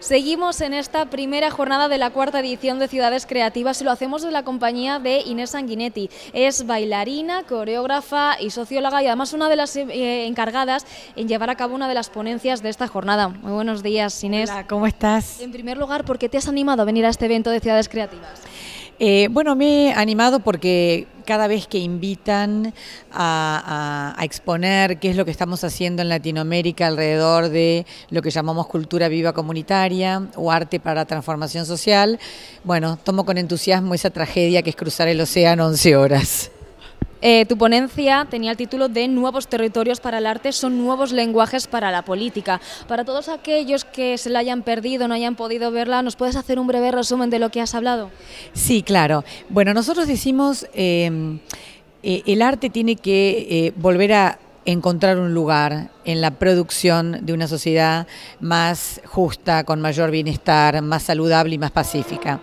Seguimos en esta primera jornada de la cuarta edición de Ciudades Creativas y lo hacemos de la compañía de Inés Sanguinetti. Es bailarina, coreógrafa y socióloga y además una de las eh, encargadas en llevar a cabo una de las ponencias de esta jornada. Muy buenos días, Inés. Hola, ¿cómo estás? En primer lugar, ¿por qué te has animado a venir a este evento de Ciudades Creativas? Eh, bueno, me he animado porque cada vez que invitan a, exponer qué es lo que estamos haciendo en Latinoamérica alrededor de lo que llamamos cultura viva comunitaria o arte para transformación social, bueno, tomo con entusiasmo esa tragedia que es cruzar el océano 11 horas. Eh, tu ponencia tenía el título de Nuevos territorios para el arte son nuevos lenguajes para la política. Para todos aquellos que se la hayan perdido, no hayan podido verla, ¿nos puedes hacer un breve resumen de lo que has hablado? Sí, claro. Bueno, nosotros decimos, em, eh, el arte tiene que eh, volver a encontrar un lugar en la producción de una sociedad más justa, con mayor bienestar, más saludable y más pacífica.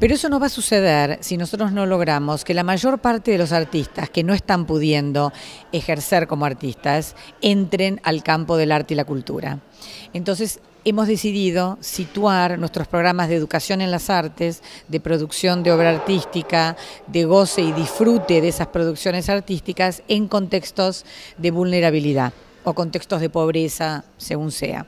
Pero eso no va a suceder si nosotros no logramos que la mayor parte de los artistas que no están pudiendo ejercer como artistas entren al campo del arte y la cultura. Entonces, hemos decidido situar nuestros programas de educación en las artes, de producción de obra artística, de goce y disfrute de esas producciones artísticas en contextos de vulnerabilidad o contextos de pobreza, según sea.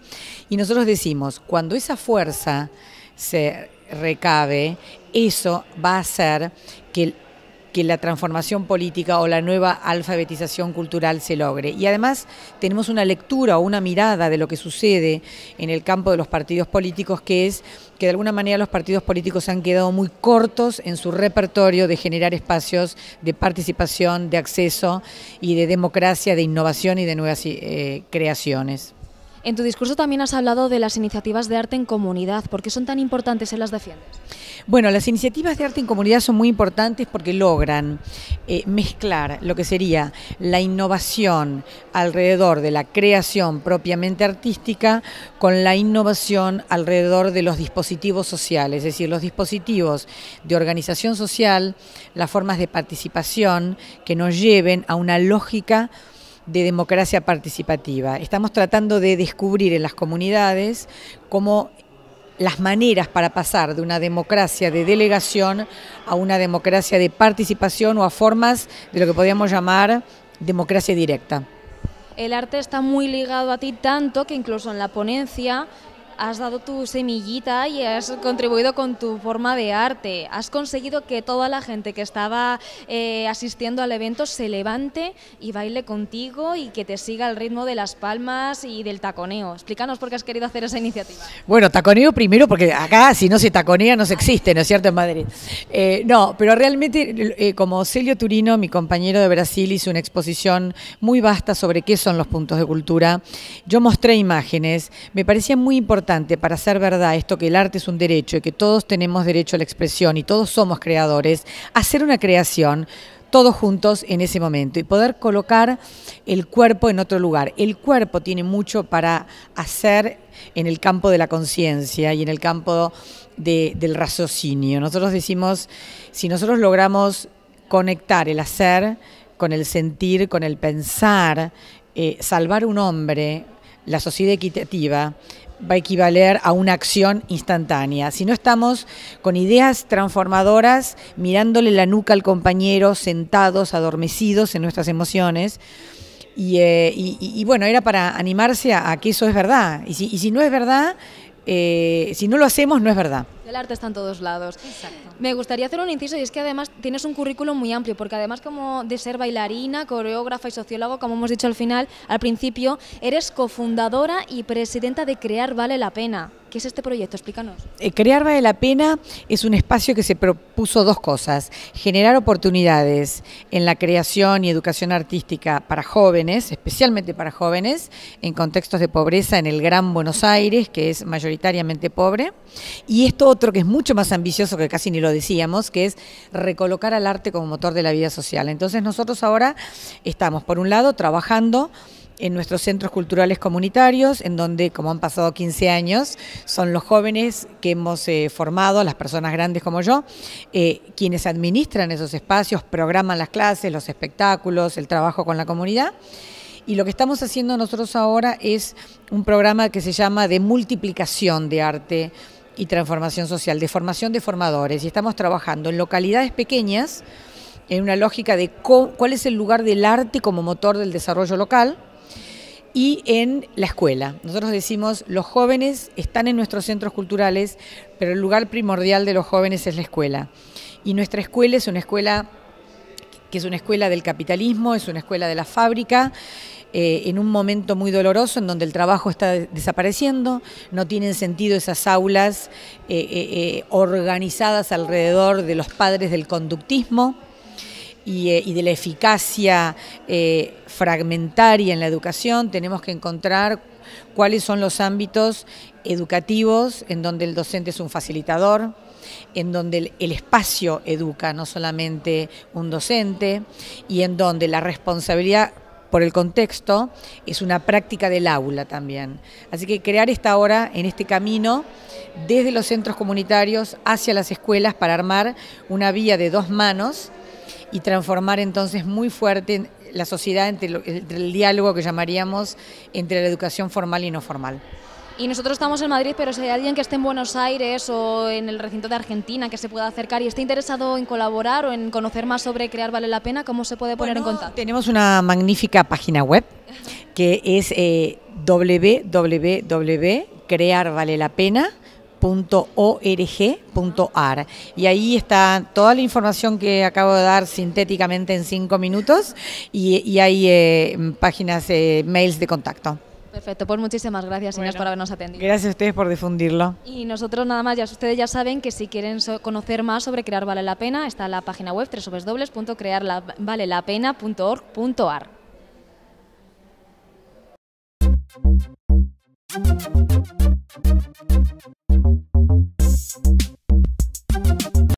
Y nosotros decimos, cuando esa fuerza se recabe, eso va a hacer que, que la transformación política o la nueva alfabetización cultural se logre. Y además tenemos una lectura o una mirada de lo que sucede en el campo de los partidos políticos, que es que de alguna manera los partidos políticos han quedado muy cortos en su repertorio de generar espacios de participación, de acceso y de democracia, de innovación y de nuevas eh, creaciones. En tu discurso también has hablado de las iniciativas de arte en comunidad. ¿Por qué son tan importantes en las defiendes? Bueno, las iniciativas de arte en comunidad son muy importantes porque logran eh, mezclar lo que sería la innovación alrededor de la creación propiamente artística con la innovación alrededor de los dispositivos sociales, es decir, los dispositivos de organización social, las formas de participación que nos lleven a una lógica de democracia participativa. Estamos tratando de descubrir en las comunidades cómo las maneras para pasar de una democracia de delegación a una democracia de participación o a formas de lo que podríamos llamar democracia directa. El arte está muy ligado a ti tanto que incluso en la ponencia has dado tu semillita y has contribuido con tu forma de arte. Has conseguido que toda la gente que estaba eh, asistiendo al evento se levante y baile contigo y que te siga el ritmo de las palmas y del taconeo. Explícanos por qué has querido hacer esa iniciativa. Bueno, taconeo primero porque acá si no se taconea no se existe, ¿no es cierto? En Madrid. Eh, no, pero realmente eh, como Celio Turino, mi compañero de Brasil, hizo una exposición muy vasta sobre qué son los puntos de cultura, yo mostré imágenes, me parecía muy importante para hacer verdad esto que el arte es un derecho y que todos tenemos derecho a la expresión y todos somos creadores, hacer una creación todos juntos en ese momento y poder colocar el cuerpo en otro lugar. El cuerpo tiene mucho para hacer en el campo de la conciencia y en el campo del raciocinio. Nosotros decimos, si nosotros logramos conectar el hacer con el sentir, con el pensar, eh, salvar un hombre, la sociedad equitativa va a equivaler a una acción instantánea. Si no estamos con ideas transformadoras, mirándole la nuca al compañero, sentados, adormecidos en nuestras emociones, y, eh, bueno, era para animarse a, que eso es verdad. Y si, no es verdad, eh, si no lo hacemos, no es verdad el arte está en todos lados. Me gustaría hacer un inciso y es que además tienes un currículum muy amplio, porque además como de ser bailarina, coreógrafa y sociólogo, como hemos dicho al final, al principio, eres cofundadora y presidenta de Crear Vale la Pena. ¿Qué es este proyecto? Explícanos. Eh, Crear Vale la Pena es un espacio que se propuso dos cosas. Generar oportunidades en la creación y educación artística para jóvenes, especialmente para jóvenes, en contextos de pobreza en el Gran Buenos Aires, que es mayoritariamente pobre. Y esto que es mucho más ambicioso, que casi ni lo decíamos, que es recolocar al arte como motor de la vida social. Entonces nosotros ahora estamos, por un lado, trabajando en nuestros centros culturales comunitarios, en donde, como han pasado 15 años, son los jóvenes que hemos eh, formado, las personas grandes como yo, eh, quienes administran esos espacios, programan las clases, los espectáculos, el trabajo con la comunidad. Y lo que estamos haciendo nosotros ahora es un programa que se llama de multiplicación de arte, y transformación social, de formación de formadores, y estamos trabajando en localidades pequeñas, en una lógica de cuál es el lugar del arte como motor del desarrollo local, y en la escuela. Nosotros decimos, los jóvenes están en nuestros centros culturales, pero el lugar primordial de los jóvenes es la escuela. Y nuestra escuela es una escuela que es una escuela del capitalismo, es una escuela de la fábrica, eh, en un momento muy doloroso en donde el trabajo está desapareciendo, no tienen sentido esas aulas eh, eh, organizadas alrededor de los padres del conductismo. Y, de la eficacia fragmentaria en la educación, tenemos que encontrar cuáles son los ámbitos educativos en donde el docente es un facilitador, en donde el, espacio educa, no solamente un docente, y en donde la responsabilidad por el contexto es una práctica del aula también. Así que crear esta hora en este camino desde los centros comunitarios hacia las escuelas para armar una vía de dos manos y transformar entonces muy fuerte la sociedad entre, el diálogo que llamaríamos entre la educación formal y no formal y nosotros estamos en Madrid, pero si hay alguien que esté en Buenos Aires o en el recinto de Argentina que se pueda acercar y esté interesado en colaborar o en conocer más sobre Crear Vale la Pena, ¿cómo se puede poner en contacto? Tenemos una magnífica página web que es eh, www.crearvalelapena.org.ar y ahí está toda la información que acabo de dar sintéticamente en cinco minutos y, hay eh, páginas, eh, mails de contacto. Perfecto, pues muchísimas gracias, bueno, por habernos atendido. Gracias a ustedes por difundirlo. Y nosotros nada más, ya ustedes ya saben que si quieren conocer más sobre Crear Vale la Pena, está la página web www.crearvalelapena.org.ar.